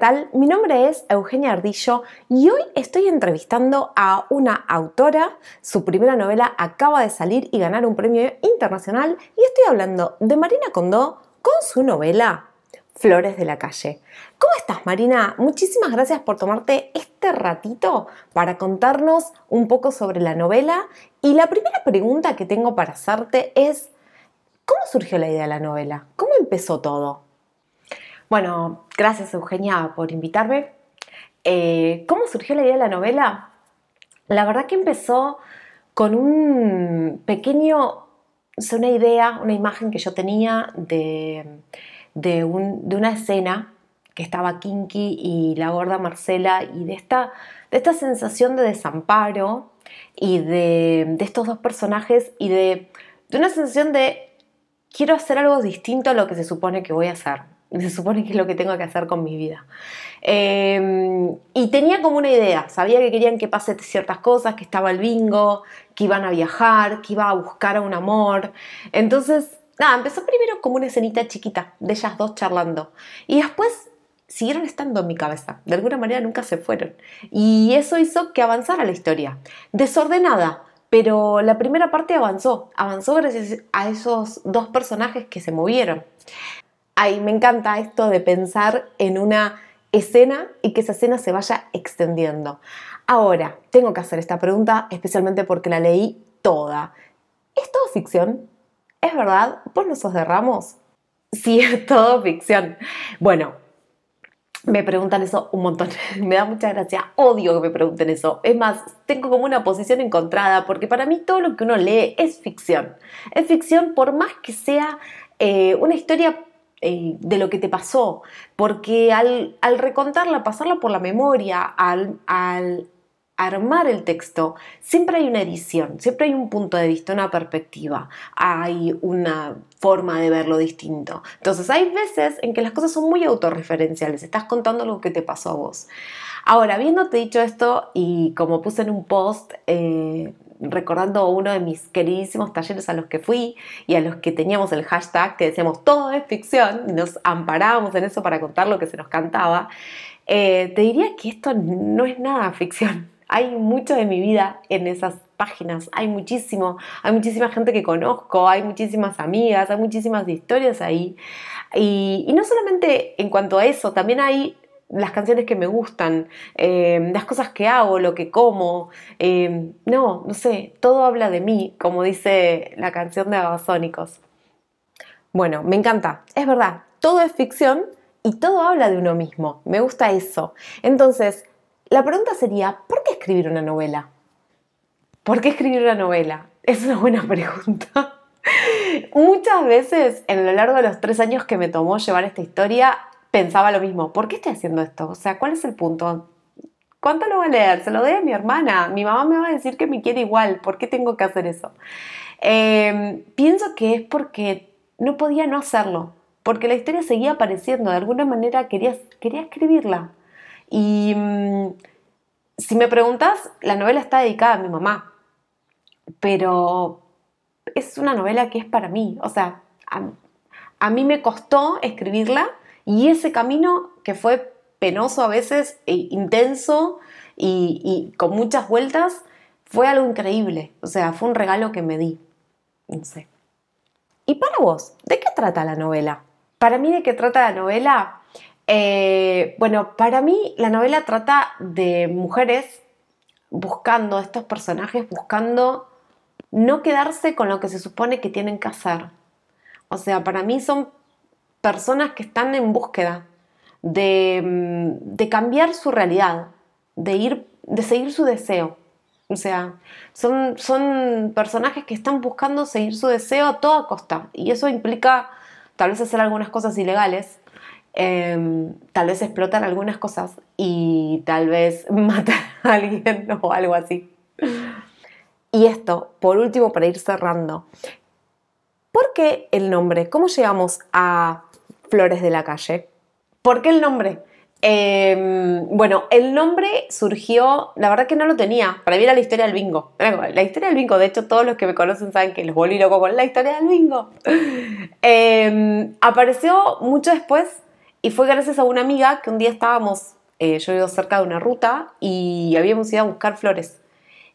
tal? Mi nombre es Eugenia Ardillo y hoy estoy entrevistando a una autora. Su primera novela acaba de salir y ganar un premio internacional y estoy hablando de Marina Condó con su novela Flores de la Calle. ¿Cómo estás Marina? Muchísimas gracias por tomarte este ratito para contarnos un poco sobre la novela y la primera pregunta que tengo para hacerte es ¿cómo surgió la idea de la novela? ¿Cómo empezó todo? Bueno, gracias Eugenia por invitarme. Eh, ¿Cómo surgió la idea de la novela? La verdad que empezó con un pequeño, es una idea, una imagen que yo tenía de, una escena que estaba Kinky y la gorda Marcela y de esta, de esta sensación de desamparo y de, estos dos personajes y de una sensación de quiero hacer algo distinto a lo que se supone que voy a hacer se supone que es lo que tengo que hacer con mi vida. Em, y tenía como una idea, sabía que querían que pase ciertas cosas, que estaba el bingo, que iban a viajar, que iba a buscar a un amor. Entonces, nada, empezó primero como una escenita chiquita de ellas dos charlando. Y después siguieron estando en mi cabeza. De alguna manera nunca se fueron. Y eso hizo que avanzara la historia. Desordenada, pero la primera parte avanzó. Avanzó gracias a esos dos personajes que se movieron. Ay, me encanta esto de pensar en una escena y que esa escena se vaya extendiendo. Ahora, tengo que hacer esta pregunta especialmente porque la leí toda. ¿Es todo ficción? ¿Es verdad? por nosotros sos de Ramos? Sí, es todo ficción. Bueno, me preguntan eso un montón. me da mucha gracia. Odio que me pregunten eso. Es más, tengo como una posición encontrada porque para mí todo lo que uno lee es ficción. Es ficción por más que sea eh, una historia eh, de lo que te pasó, porque al, recontarla, pasarla por la memoria, al, al, armar el texto, siempre hay una edición, siempre hay un punto de vista, una perspectiva, hay una forma de verlo distinto. Entonces hay veces en que las cosas son muy autorreferenciales, estás contando lo que te pasó a vos. Ahora, habiéndote dicho esto y como puse en un post, eh, recordando uno de mis queridísimos talleres a los que fui y a los que teníamos el hashtag que decíamos todo es ficción nos amparábamos en eso para contar lo que se nos cantaba, eh, te diría que esto no es nada ficción. Hay mucho de mi vida en esas páginas, hay muchísimo, hay muchísima gente que conozco, hay muchísimas amigas, hay muchísimas historias ahí. y no solamente en cuanto a eso, también hay las canciones que me gustan, em, las cosas que hago, lo que como. Em, no, no sé, todo habla de mí, como dice la canción de Abasónicos. Bueno, me encanta, es verdad, todo es ficción y todo habla de uno mismo, me gusta eso. Entonces, la pregunta sería, ¿por qué escribir una novela? ¿Por qué escribir una novela? Es una buena pregunta. Muchas veces, en lo largo de los tres años que me tomó llevar esta historia, pensaba lo mismo, ¿por qué estoy haciendo esto? O sea, ¿cuál es el punto? ¿Cuánto lo va a leer? Se lo doy a mi hermana, mi mamá me va a decir que me quiere igual, ¿por qué tengo que hacer eso? Em, pienso que es porque no podía no hacerlo, porque la historia seguía apareciendo, de alguna manera quería, quería escribirla. Y mm, si me preguntas, la novela está dedicada a mi mamá, pero es una novela que es para mí, o sea, a mí me costó escribirla y ese camino que fue penoso a veces, e intenso y, con muchas vueltas, fue algo increíble. O sea, fue un regalo que me di. No sé. ¿Y para vos? ¿De qué trata la novela? Para mí, ¿de qué trata la novela? Eh, bueno, para mí la novela trata de mujeres buscando, estos personajes buscando no quedarse con lo que se supone que tienen que hacer. O sea, para mí son personas que están en búsqueda mm, de, cambiar su realidad, de, ir, de seguir su deseo. O sea, son, son personajes que están buscando seguir su deseo a toda costa. Y eso implica tal vez hacer algunas cosas ilegales, em, tal vez explotar algunas cosas y tal vez matar a alguien o algo así. Y esto, por último, para ir cerrando. ¿Por qué el nombre? ¿Cómo llegamos a Flores de la Calle. ¿Por qué el nombre? Em, bueno, el nombre surgió, la verdad que no lo tenía, para mí era la historia del bingo. La historia del bingo, de hecho todos los que me conocen saben que los volví loco con la historia del bingo. Em, apareció mucho después y fue gracias a una amiga que un día estábamos, eh, yo vivo cerca de una ruta y habíamos ido a buscar flores.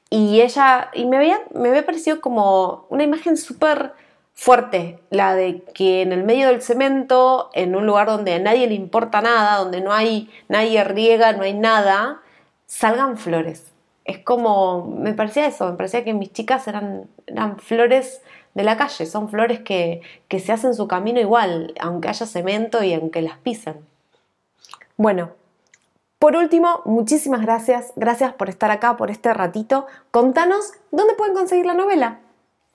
Y ella, y me había, me había parecido como una imagen súper fuerte, la de que en el medio del cemento, en un lugar donde a nadie le importa nada, donde no hay nadie riega, no hay nada, salgan flores. Es como, me parecía eso, me parecía que mis chicas eran, eran flores de la calle, son flores que, se hacen su camino igual, aunque haya cemento y aunque las pisen Bueno, por último, muchísimas gracias, gracias por estar acá, por este ratito. Contanos dónde pueden conseguir la novela.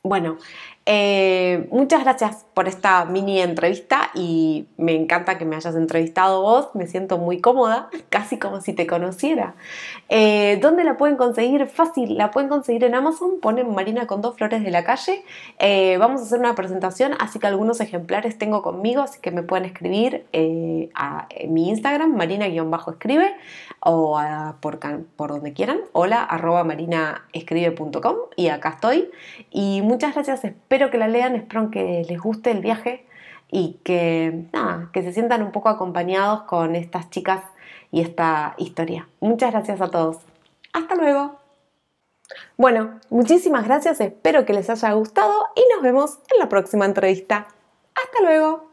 Bueno, eh, muchas gracias por esta mini entrevista y me encanta que me hayas entrevistado vos, me siento muy cómoda, casi como si te conociera. Eh, ¿Dónde la pueden conseguir? Fácil, la pueden conseguir en Amazon, ponen Marina con dos flores de la calle. Eh, vamos a hacer una presentación, así que algunos ejemplares tengo conmigo, así que me pueden escribir a, mi Instagram, marina-escribe, o por, donde quieran, hola arroba marinaescribe.com y acá estoy. Y muchas gracias, espero que la lean, espero que les guste el viaje y que, que se sientan un poco acompañados con estas chicas y esta historia. Muchas gracias a todos. Hasta luego. Bueno, muchísimas gracias, espero que les haya gustado y nos vemos en la próxima entrevista. Hasta luego.